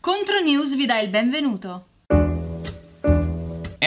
Contro News vi dà il benvenuto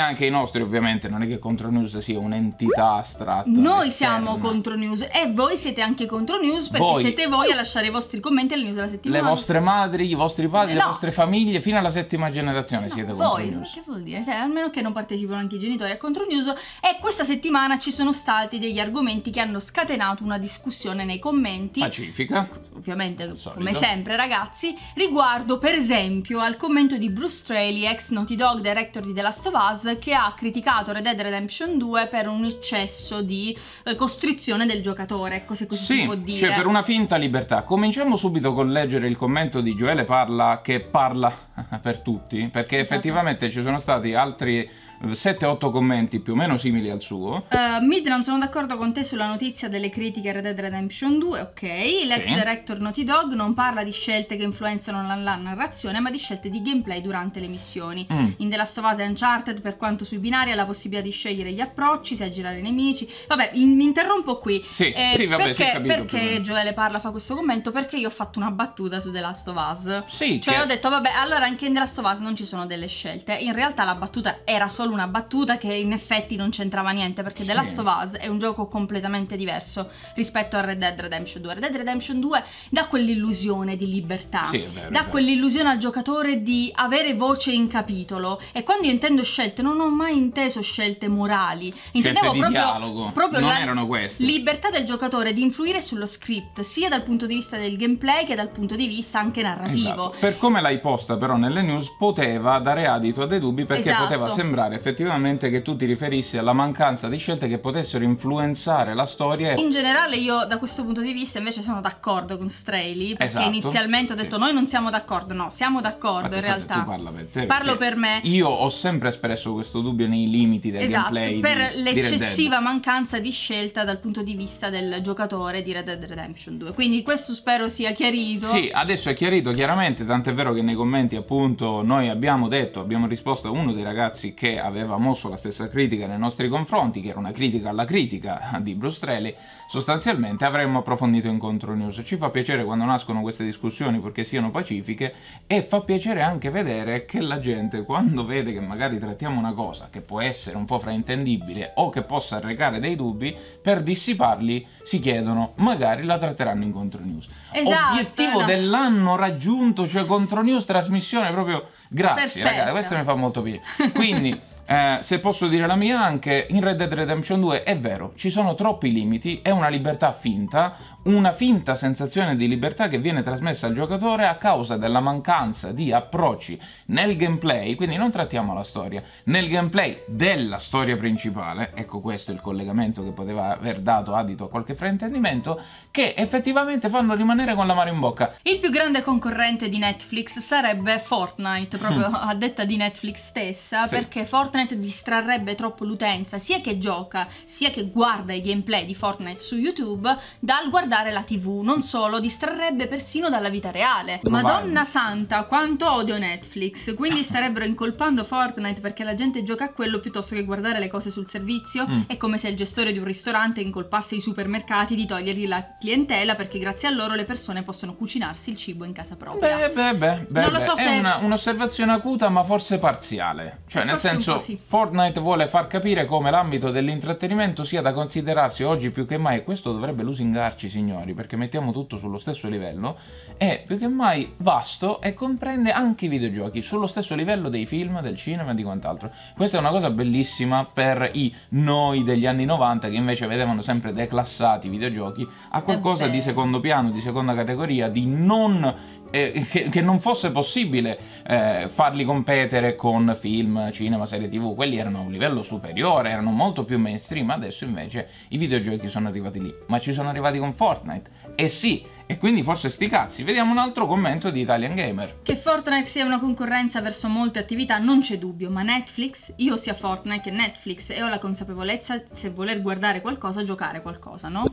anche i nostri ovviamente, non è che Contro News sia un'entità astratta. Noi esterna. siamo Contro News e voi siete anche Contro News perché voi. siete voi a lasciare i vostri commenti alle news della settimana. Le vostre madri, i vostri padri, no. le vostre famiglie, fino alla settima generazione no, siete voi, Contro News. che vuol dire? Cioè, almeno che non partecipano anche i genitori a Contro News e questa settimana ci sono stati degli argomenti che hanno scatenato una discussione nei commenti. Pacifica. Ovviamente, come sempre ragazzi, riguardo per esempio al commento di Bruce Straley, ex Naughty Dog, director di The Last of Us, che ha criticato Red Dead Redemption 2 per un eccesso di eh, costrizione del giocatore, ecco se così sì, si può cioè, dire. Cioè per una finta libertà. Cominciamo subito con leggere il commento di Gioele Parla che parla per tutti, perché esatto. effettivamente ci sono stati altri 7-8 commenti più o meno simili al suo. Uh, Mid, non sono d'accordo con te sulla notizia delle critiche a Red Dead Redemption 2, ok. L'ex sì. director Naughty Dog non parla di scelte che influenzano la, la, narrazione, ma di scelte di gameplay durante le missioni. Mm. In The Last of Us e Uncharted, per quanto sui binari, ha la possibilità di scegliere gli approcci, se aggirare i nemici. Vabbè, in, mi interrompo qui. Sì, eh, sì vabbè, perché, capito. Perché Joele parla, fa questo commento? Perché io ho fatto una battuta su The Last of Us. Sì. Cioè che... ho detto, vabbè, allora anche in The Last of Us non ci sono delle scelte. In realtà la battuta era solo solo una battuta che in effetti non c'entrava niente perché sì. The Last of Us è un gioco completamente diverso rispetto a Red Dead Redemption 2. Red Dead Redemption 2 dà quell'illusione di libertà, sì, vero, dà quell'illusione al giocatore di avere voce in capitolo e quando io intendo scelte non ho mai inteso scelte morali, intendevo scelte proprio, dialogo. proprio non erano queste. libertà del giocatore di influire sullo script sia dal punto di vista del gameplay che dal punto di vista anche narrativo. Esatto. Per come l'hai posta però nelle news poteva dare adito a dei dubbi perché esatto. poteva sembrare effettivamente che tu ti riferissi alla mancanza di scelte che potessero influenzare la storia. In generale io da questo punto di vista invece sono d'accordo con Straley perché esatto. inizialmente ho detto sì. noi non siamo d'accordo, no, siamo d'accordo in realtà. parla per te. Parlo per me. Io ho sempre espresso questo dubbio nei limiti del esatto, gameplay. Per l'eccessiva mancanza di scelta dal punto di vista del giocatore di Red Dead Redemption 2. Quindi questo spero sia chiarito. Sì, adesso è chiarito chiaramente, tant'è vero che nei commenti appunto noi abbiamo detto, abbiamo risposto a uno dei ragazzi che ha aveva mosso la stessa critica nei nostri confronti, che era una critica alla critica di Brustrelli, sostanzialmente avremmo approfondito Incontro News. Ci fa piacere quando nascono queste discussioni perché siano pacifiche e fa piacere anche vedere che la gente quando vede che magari trattiamo una cosa che può essere un po' fraintendibile o che possa arrecare dei dubbi, per dissiparli si chiedono magari la tratteranno in Contro News. Esatto, Obiettivo no. dell'anno raggiunto, cioè Contro News trasmissione proprio grazie, Perfetto. ragazzi, questo mi fa molto piacere. Quindi Eh, se posso dire la mia anche, in Red Dead Redemption 2 è vero, ci sono troppi limiti, è una libertà finta, una finta sensazione di libertà che viene trasmessa al giocatore a causa della mancanza di approcci nel gameplay, quindi non trattiamo la storia, nel gameplay della storia principale, ecco questo è il collegamento che poteva aver dato adito a qualche fraintendimento, che effettivamente fanno rimanere con la mano in bocca. Il più grande concorrente di Netflix sarebbe Fortnite, proprio a detta di Netflix stessa, sì. perché Fortnite Fortnite distrarrebbe troppo l'utenza, sia che gioca, sia che guarda i gameplay di Fortnite su YouTube, dal guardare la TV. Non solo, distrarrebbe persino dalla vita reale. Madonna santa, quanto odio Netflix. Quindi starebbero incolpando Fortnite perché la gente gioca a quello piuttosto che guardare le cose sul servizio. Mm. È come se il gestore di un ristorante incolpasse i supermercati di togliergli la clientela perché grazie a loro le persone possono cucinarsi il cibo in casa propria. Beh, beh, beh, beh. Non lo so è se... un'osservazione una acuta ma forse parziale. Cioè, forse nel senso, Fortnite vuole far capire come l'ambito dell'intrattenimento sia da considerarsi oggi più che mai, questo dovrebbe lusingarci signori, perché mettiamo tutto sullo stesso livello, è più che mai vasto e comprende anche i videogiochi, sullo stesso livello dei film, del cinema e di quant'altro. Questa è una cosa bellissima per i noi degli anni 90 che invece vedevano sempre declassati i videogiochi a qualcosa di secondo piano, di seconda categoria, di non eh, che, che, non fosse possibile eh, farli competere con film, cinema, serie tv tv, quelli erano a un livello superiore, erano molto più mainstream, adesso invece i videogiochi sono arrivati lì, ma ci sono arrivati con Fortnite, Eh sì, e quindi forse sti cazzi. Vediamo un altro commento di Italian Gamer. Che Fortnite sia una concorrenza verso molte attività non c'è dubbio, ma Netflix, io sia Fortnite che Netflix e ho la consapevolezza se voler guardare qualcosa, giocare qualcosa, no?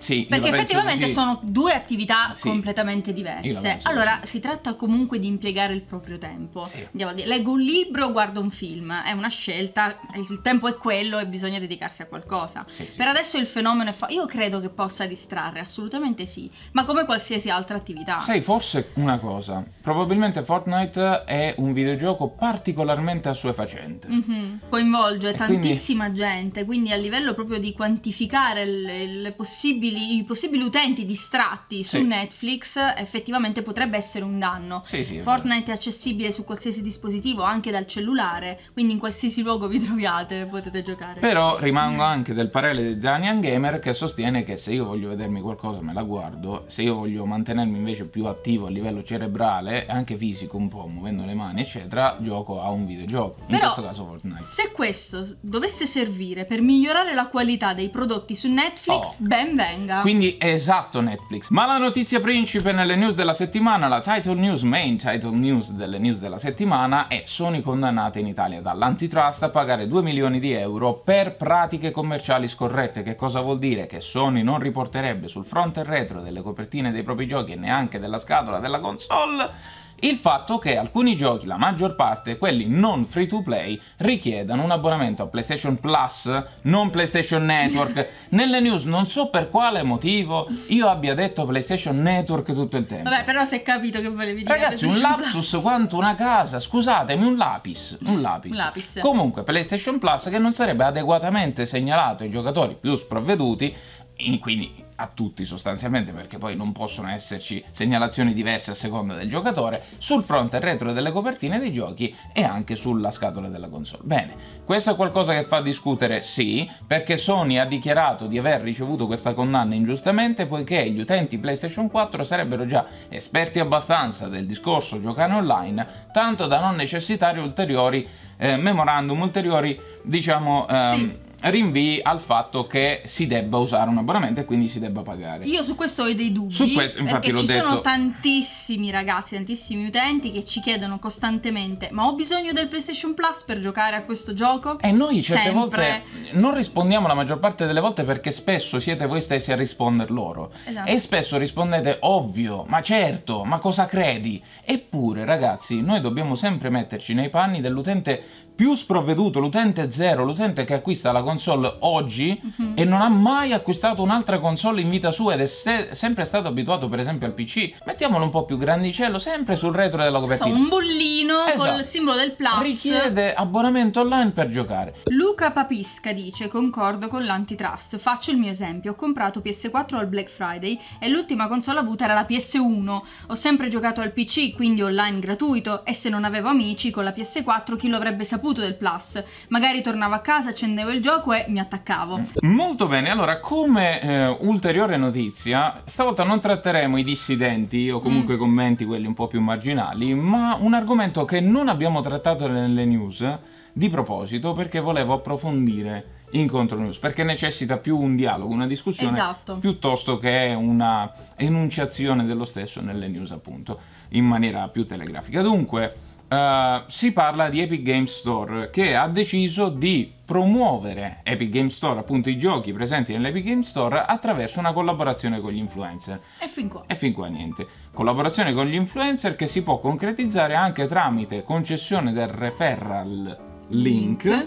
Sì, perché effettivamente sono due attività sì. completamente diverse. Allora, così. si tratta comunque di impiegare il proprio tempo. Sì. Leggo un libro, guardo un film, è una scelta, il tempo è quello e bisogna dedicarsi a qualcosa. Per adesso il fenomeno è fa- io credo che possa distrarre, assolutamente sì, ma come qualsiasi altra attività. Sai, forse una cosa, probabilmente Fortnite è un videogioco particolarmente assuefacente. Mm-hmm. Coinvolge e tantissima quindi... gente, quindi a livello proprio di quantificare le, le possibili possibili, i possibili utenti distratti su Netflix effettivamente potrebbe essere un danno. Sì, sì, Fortnite è accessibile su qualsiasi dispositivo, anche dal cellulare, quindi in qualsiasi luogo vi troviate potete giocare. Però rimango anche del parere di Danian Gamer che sostiene che se io voglio vedermi qualcosa me la guardo, se io voglio mantenermi invece più attivo a livello cerebrale, anche fisico un po', muovendo le mani eccetera, gioco a un videogioco, Però, in questo caso Fortnite. Se questo dovesse servire per migliorare la qualità dei prodotti su Netflix, oh. ben venga venga. Quindi esatto Netflix. Ma la notizia principe nelle news della settimana, la title news, main title news delle news della settimana, è Sony condannata in Italia dall'antitrust a pagare 2 milioni di euro per pratiche commerciali scorrette. Che cosa vuol dire? Che Sony non riporterebbe sul fronte e retro delle copertine dei propri giochi e neanche della scatola della console il fatto che alcuni giochi, la maggior parte, quelli non free to play, richiedano un abbonamento a PlayStation Plus, non PlayStation Network. Nelle news non so per quale motivo io abbia detto PlayStation Network tutto il tempo. Vabbè, però se hai capito che volevi dire. Ragazzi, un lapsus Plus. quanto una casa, scusatemi, un lapis, un lapis. Un lapis. Comunque, PlayStation Plus che non sarebbe adeguatamente segnalato ai giocatori più sprovveduti in, quindi a tutti sostanzialmente perché poi non possono esserci segnalazioni diverse a seconda del giocatore sul fronte e retro delle copertine dei giochi e anche sulla scatola della console bene questo è qualcosa che fa discutere sì perché Sony ha dichiarato di aver ricevuto questa condanna ingiustamente poiché gli utenti PlayStation 4 sarebbero già esperti abbastanza del discorso giocare online tanto da non necessitare ulteriori eh, memorandum ulteriori diciamo ehm, sì rinvii al fatto che si debba usare un abbonamento e quindi si debba pagare. Io su questo ho dei dubbi. Su questo, infatti, l'ho detto. Ci sono tantissimi ragazzi, tantissimi utenti che ci chiedono costantemente: ma ho bisogno del PlayStation Plus per giocare a questo gioco? E noi certe Sempre. volte non rispondiamo la maggior parte delle volte perché spesso siete voi stessi a rispondere loro. Esatto. E spesso rispondete: ovvio, ma certo, ma cosa credi? Eppure, ragazzi, noi dobbiamo sempre metterci nei panni dell'utente più sprovveduto l'utente zero, l'utente che acquista la console oggi uh-huh. e non ha mai acquistato un'altra console in vita sua ed è se- sempre stato abituato per esempio al PC, mettiamolo un po' più grandicello, sempre sul retro della copertina. So, un bollino esatto. il simbolo del plus. Richiede abbonamento online per giocare. Luca Papisca dice, concordo con l'antitrust, faccio il mio esempio, ho comprato PS4 al Black Friday e l'ultima console avuta era la PS1, ho sempre giocato al PC quindi online gratuito e se non avevo amici con la PS4 chi lo avrebbe saputo? saputo del Plus. Magari tornavo a casa, accendevo il gioco e mi attaccavo. Molto bene, allora come eh, ulteriore notizia, stavolta non tratteremo i dissidenti o comunque mm. i commenti quelli un po' più marginali, ma un argomento che non abbiamo trattato nelle news di proposito perché volevo approfondire incontro news perché necessita più un dialogo, una discussione esatto. piuttosto che una enunciazione dello stesso nelle news appunto in maniera più telegrafica. Dunque, Uh, si parla di Epic Games Store che ha deciso di promuovere Epic Games Store, appunto i giochi presenti nell'Epic Games Store, attraverso una collaborazione con gli influencer. E fin qua. E fin qua niente. Collaborazione con gli influencer che si può concretizzare anche tramite concessione del referral link, link.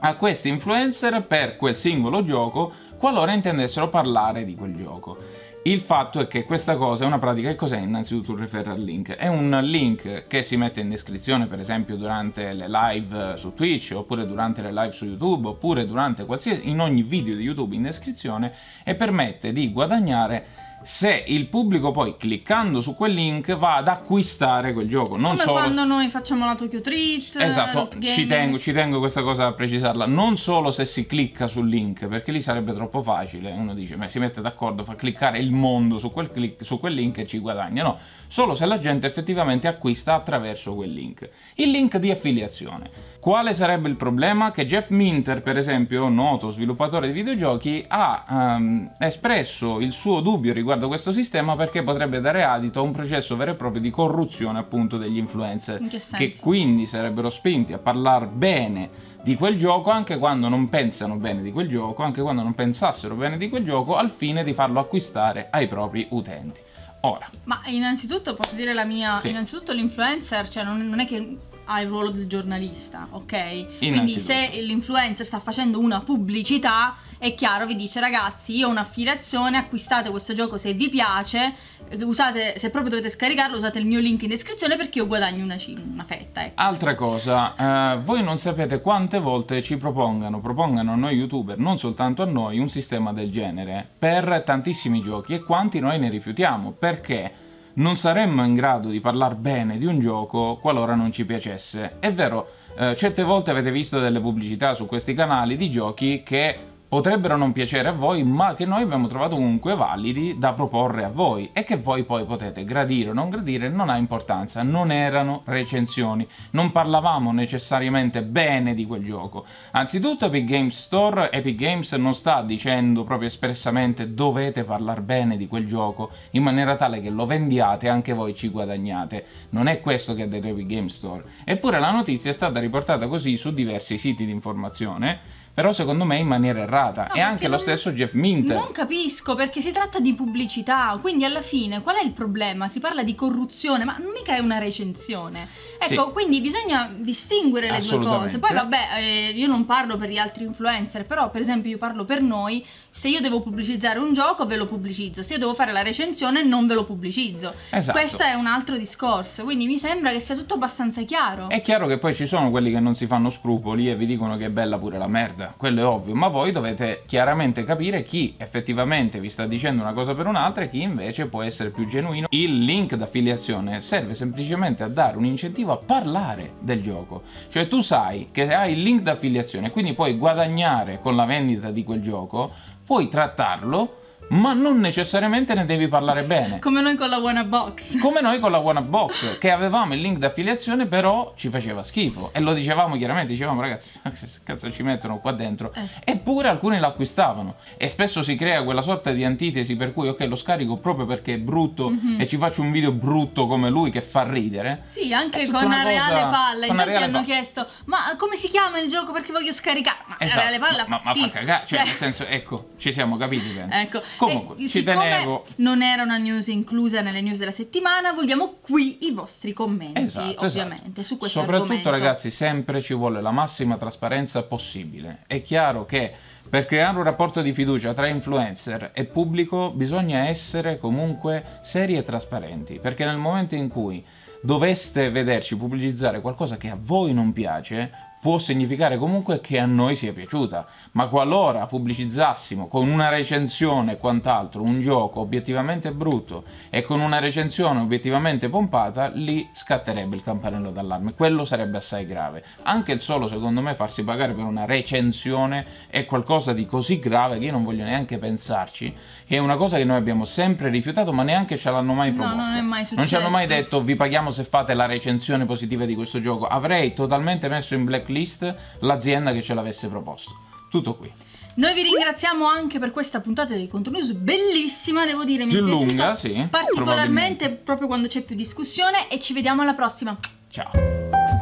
a questi influencer per quel singolo gioco qualora intendessero parlare di quel gioco. Il fatto è che questa cosa è una pratica che cos'è innanzitutto un referral link? È un link che si mette in descrizione per esempio durante le live su Twitch oppure durante le live su YouTube oppure durante qualsiasi in ogni video di YouTube in descrizione e permette di guadagnare se il pubblico poi cliccando su quel link va ad acquistare quel gioco. Non Come solo... quando noi facciamo la Tokyo Treat. Eh, esatto, ci tengo, ci tengo, questa cosa a precisarla. Non solo se si clicca sul link, perché lì sarebbe troppo facile. Uno dice, ma si mette d'accordo, fa cliccare il mondo su quel, click, su quel link e ci guadagna. No, solo se la gente effettivamente acquista attraverso quel link. Il link di affiliazione. Quale sarebbe il problema? Che Jeff Minter, per esempio, noto sviluppatore di videogiochi, ha um, espresso il suo dubbio riguardo questo sistema perché potrebbe dare adito a un processo vero e proprio di corruzione appunto degli influencer. In che, senso? che quindi sarebbero spinti a parlare bene di quel gioco anche quando non pensano bene di quel gioco, anche quando non pensassero bene di quel gioco al fine di farlo acquistare ai propri utenti. Ora. Ma innanzitutto posso dire la mia, sì. innanzitutto l'influencer, cioè non, non è che ha il ruolo del giornalista, ok? Quindi se l'influencer sta facendo una pubblicità, è chiaro, vi dice ragazzi, io ho un'affiliazione, acquistate questo gioco se vi piace, usate, se proprio dovete scaricarlo, usate il mio link in descrizione perché io guadagno una, una fetta. Ecco. Altra cosa, eh, voi non sapete quante volte ci propongano, propongano a noi youtuber, non soltanto a noi, un sistema del genere per tantissimi giochi e quanti noi ne rifiutiamo, perché non saremmo in grado di parlare bene di un gioco qualora non ci piacesse. È vero, eh, certe volte avete visto delle pubblicità su questi canali di giochi che potrebbero non piacere a voi, ma che noi abbiamo trovato comunque validi da proporre a voi e che voi poi potete gradire o non gradire, non ha importanza, non erano recensioni, non parlavamo necessariamente bene di quel gioco. Anzitutto Epic Games Store, Epic Games non sta dicendo proprio espressamente dovete parlare bene di quel gioco in maniera tale che lo vendiate e anche voi ci guadagnate. Non è questo che ha detto Epic Games Store. Eppure la notizia è stata riportata così su diversi siti di informazione però secondo me in maniera errata. No, e anche lo stesso Jeff Minter. Non capisco perché si tratta di pubblicità, quindi alla fine qual è il problema? Si parla di corruzione, ma mica è una recensione. Ecco, sì. quindi bisogna distinguere le due cose. Poi vabbè, eh, io non parlo per gli altri influencer, però per esempio io parlo per noi, se io devo pubblicizzare un gioco ve lo pubblicizzo, se io devo fare la recensione non ve lo pubblicizzo. Esatto. Questo è un altro discorso, quindi mi sembra che sia tutto abbastanza chiaro. È chiaro che poi ci sono quelli che non si fanno scrupoli e vi dicono che è bella pure la merda, quello è ovvio, ma voi dovete chiaramente capire chi effettivamente vi sta dicendo una cosa per un'altra e chi invece può essere più genuino. Il link d'affiliazione serve semplicemente a dare un incentivo a parlare del gioco. Cioè tu sai che hai il link d'affiliazione, quindi puoi guadagnare con la vendita di quel gioco, puoi trattarlo ma non necessariamente ne devi parlare bene. Come noi con la box. Come noi con la box, che avevamo il link d'affiliazione, però ci faceva schifo. E lo dicevamo chiaramente, dicevamo ragazzi, che cazzo ci mettono qua dentro? Eh. Eppure alcuni l'acquistavano. E spesso si crea quella sorta di antitesi per cui, ok, lo scarico proprio perché è brutto mm -hmm. e ci faccio un video brutto come lui che fa ridere. Sì, anche con una, una reale cosa... palla. Infatti reale hanno palla. chiesto, ma come si chiama il gioco perché voglio scaricare? Ma esatto. reale palla ma, fa ma, ma fa cagare, cioè, cioè, nel senso, ecco, ci siamo capiti, penso. Ecco. Comunque, e, ci tenevo. Non era una news inclusa nelle news della settimana, vogliamo qui i vostri commenti, esatto, esatto. ovviamente, esatto. su questo Soprattutto, argomento. ragazzi, sempre ci vuole la massima trasparenza possibile. È chiaro che per creare un rapporto di fiducia tra influencer e pubblico bisogna essere comunque seri e trasparenti, perché nel momento in cui doveste vederci pubblicizzare qualcosa che a voi non piace, può significare comunque che a noi sia piaciuta, ma qualora pubblicizzassimo con una recensione e quant'altro un gioco obiettivamente brutto e con una recensione obiettivamente pompata, lì scatterebbe il campanello d'allarme, quello sarebbe assai grave. Anche il solo, secondo me, farsi pagare per una recensione è qualcosa di così grave che io non voglio neanche pensarci, che è una cosa che noi abbiamo sempre rifiutato, ma neanche ce l'hanno mai promossa. No, non è mai successo. Non ci hanno mai detto vi paghiamo se fate la recensione positiva di questo gioco. Avrei totalmente messo in blacklist shortlist l'azienda che ce l'avesse proposto. Tutto qui. Noi vi ringraziamo anche per questa puntata di News, bellissima, devo dire, mi più è lunga, sì, particolarmente proprio quando c'è più discussione e ci vediamo alla prossima. Ciao.